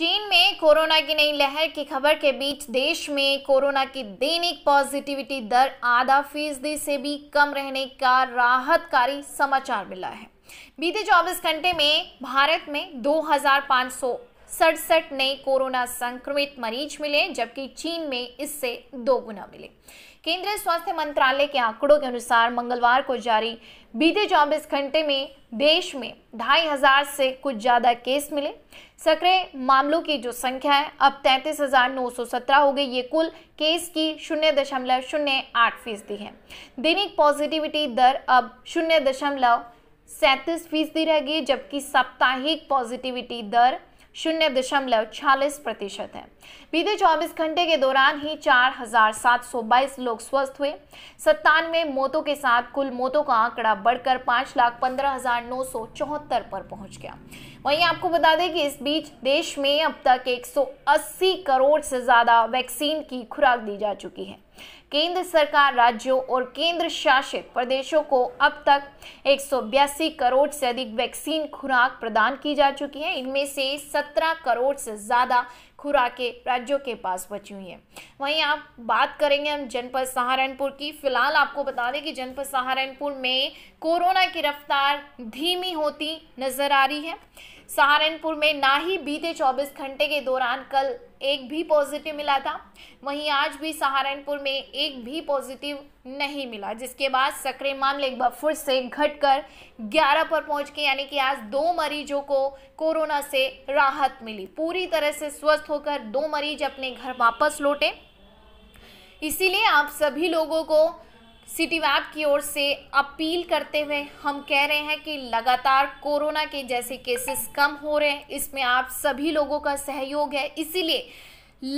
चीन में कोरोना की नई लहर की खबर के बीच देश में कोरोना की दैनिक पॉजिटिविटी दर आधा फीसदी से भी कम रहने का राहतकारी समाचार मिला है बीते 24 घंटे में भारत में सड़सठ नए कोरोना संक्रमित मरीज मिले जबकि चीन में इससे दो गुना मिले केंद्रीय स्वास्थ्य मंत्रालय के आंकड़ों के अनुसार मंगलवार को जारी बीते चौबीस घंटे में देश में ढाई हजार से कुछ ज़्यादा केस मिले सक्रिय मामलों की जो संख्या है अब तैंतीस हजार नौ सौ सत्रह हो गई ये कुल केस की शून्य दशमलव शून्य आठ फीसदी है दैनिक पॉजिटिविटी दर अब शून्य दशमलव सैंतीस फीसदी रह गई जबकि साप्ताहिक पॉजिटिविटी दर शून्य दशमलव छियालीस प्रतिशत है बीते 24 घंटे के दौरान ही 4,722 लोग स्वस्थ हुए सत्तानवे मौतों के साथ कुल मौतों का आंकड़ा बढ़कर पांच लाख पंद्रह हजार नौ सौ चौहत्तर पर पहुंच गया वहीं आपको बता दें कि इस बीच देश में अब तक 180 करोड़ से ज़्यादा वैक्सीन की खुराक दी जा चुकी है केंद्र सरकार राज्यों और केंद्र शासित प्रदेशों को अब तक एक करोड़ से अधिक वैक्सीन खुराक प्रदान की जा चुकी है इनमें से 17 करोड़ से ज़्यादा खुराकें राज्यों के पास बची हुई हैं वहीं आप बात करेंगे हम जनपद सहारनपुर की फिलहाल आपको बता दें कि जनपद सहारनपुर में कोरोना की रफ्तार धीमी होती नजर आ रही है सहारनपुर में ना ही बीते 24 घंटे के दौरान कल एक भी पॉजिटिव मिला था वहीं आज भी सहारनपुर में एक भी पॉजिटिव नहीं मिला जिसके बाद सक्रिय मामले एक बार फिर से घटकर 11 पर पहुंच गए यानी कि आज दो मरीजों को कोरोना से राहत मिली पूरी तरह से स्वस्थ होकर दो मरीज अपने घर वापस लौटे इसीलिए आप सभी लोगों को सिटी वैब की ओर से अपील करते हुए हम कह रहे हैं कि लगातार कोरोना के जैसे केसेस कम हो रहे हैं इसमें आप सभी लोगों का सहयोग है इसीलिए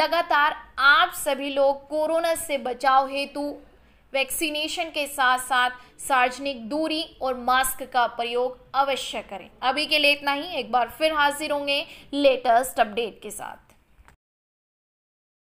लगातार आप सभी लोग कोरोना से बचाव हेतु वैक्सीनेशन के साथ साथ सार्वजनिक दूरी और मास्क का प्रयोग अवश्य करें अभी के लिए इतना ही एक बार फिर हाजिर होंगे लेटेस्ट अपडेट के साथ